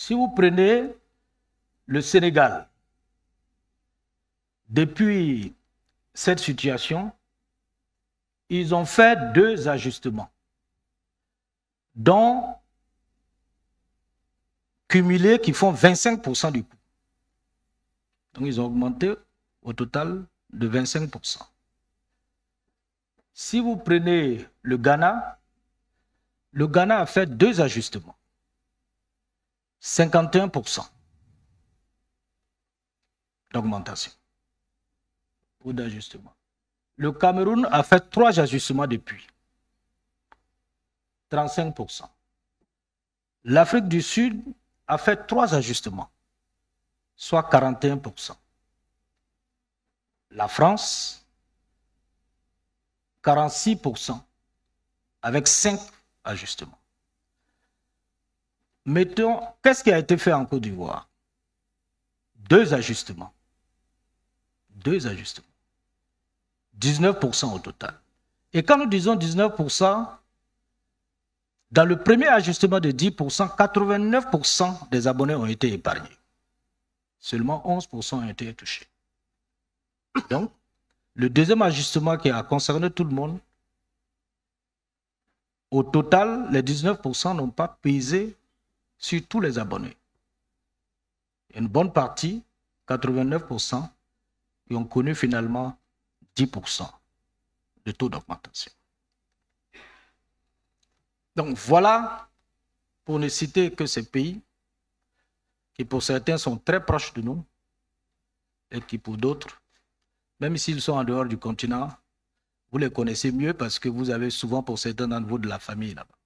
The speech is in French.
Si vous prenez le Sénégal, depuis cette situation, ils ont fait deux ajustements, dont cumulés qui font 25% du coût. Donc ils ont augmenté au total de 25%. Si vous prenez le Ghana, le Ghana a fait deux ajustements. 51% d'augmentation ou d'ajustement. Le Cameroun a fait trois ajustements depuis. 35%. L'Afrique du Sud a fait trois ajustements, soit 41%. La France, 46%, avec cinq ajustements mettons, qu'est-ce qui a été fait en Côte d'Ivoire Deux ajustements. Deux ajustements. 19% au total. Et quand nous disons 19%, dans le premier ajustement de 10%, 89% des abonnés ont été épargnés. Seulement 11% ont été touchés. Donc, le deuxième ajustement qui a concerné tout le monde, au total, les 19% n'ont pas pesé sur tous les abonnés. Une bonne partie, 89%, qui ont connu finalement 10% de taux d'augmentation. Donc voilà, pour ne citer que ces pays, qui pour certains sont très proches de nous, et qui pour d'autres, même s'ils sont en dehors du continent, vous les connaissez mieux parce que vous avez souvent pour certains d'entre vous de la famille là-bas.